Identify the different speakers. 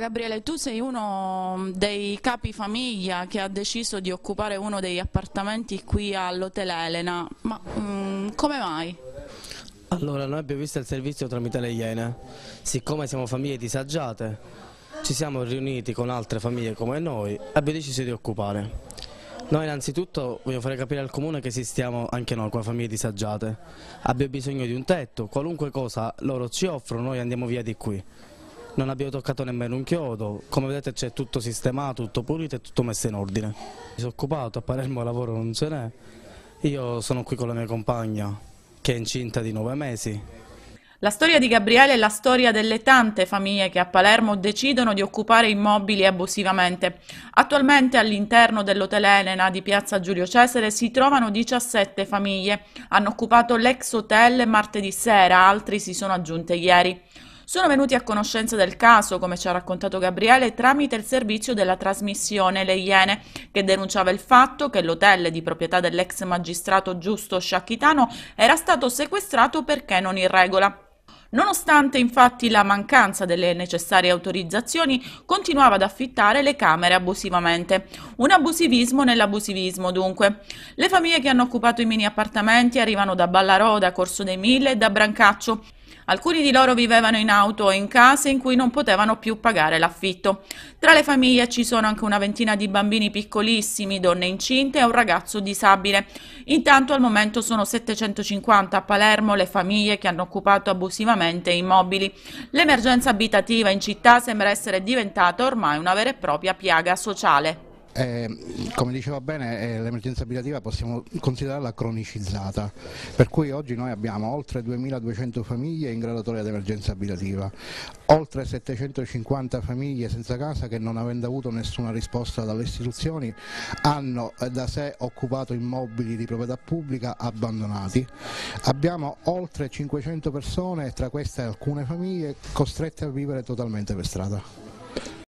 Speaker 1: Gabriele, tu sei uno mm, dei capi famiglia che ha deciso di occupare uno degli appartamenti qui all'Hotel Elena, ma um, come mai?
Speaker 2: Allora, noi abbiamo visto il servizio tramite le Iene, siccome siamo famiglie disagiate, ci siamo riuniti con altre famiglie come noi e abbiamo deciso di occupare. Noi innanzitutto voglio fare capire al comune che esistiamo anche noi come famiglie disagiate, abbiamo bisogno di un tetto, qualunque cosa loro ci offrono noi andiamo via di qui non abbiamo toccato nemmeno un chiodo, come vedete c'è tutto sistemato, tutto pulito e tutto messo in ordine. Disoccupato, a Palermo lavoro non ce n'è, io sono qui con la mia compagna che è incinta di nove mesi.
Speaker 1: La storia di Gabriele è la storia delle tante famiglie che a Palermo decidono di occupare immobili abusivamente. Attualmente all'interno dell'hotel Elena di Piazza Giulio Cesare si trovano 17 famiglie. Hanno occupato l'ex hotel martedì sera, altri si sono aggiunte ieri sono venuti a conoscenza del caso, come ci ha raccontato Gabriele, tramite il servizio della trasmissione Le Iene, che denunciava il fatto che l'hotel di proprietà dell'ex magistrato Giusto Sciacchitano era stato sequestrato perché non in regola. Nonostante infatti la mancanza delle necessarie autorizzazioni, continuava ad affittare le camere abusivamente. Un abusivismo nell'abusivismo dunque. Le famiglie che hanno occupato i mini appartamenti arrivano da Ballaroda, Corso dei Mille e da Brancaccio. Alcuni di loro vivevano in auto o in case in cui non potevano più pagare l'affitto. Tra le famiglie ci sono anche una ventina di bambini piccolissimi, donne incinte e un ragazzo disabile. Intanto al momento sono 750 a Palermo le famiglie che hanno occupato abusivamente immobili. L'emergenza abitativa in città sembra essere diventata ormai una vera e propria piaga sociale.
Speaker 3: Eh, come diceva bene, eh, l'emergenza abitativa possiamo considerarla cronicizzata, per cui oggi noi abbiamo oltre 2200 famiglie in gradatoria ad emergenza abitativa, oltre 750 famiglie senza casa che non avendo avuto nessuna risposta dalle istituzioni hanno eh, da sé occupato immobili di proprietà pubblica abbandonati. Abbiamo oltre 500 persone, tra queste alcune famiglie, costrette a vivere totalmente per strada.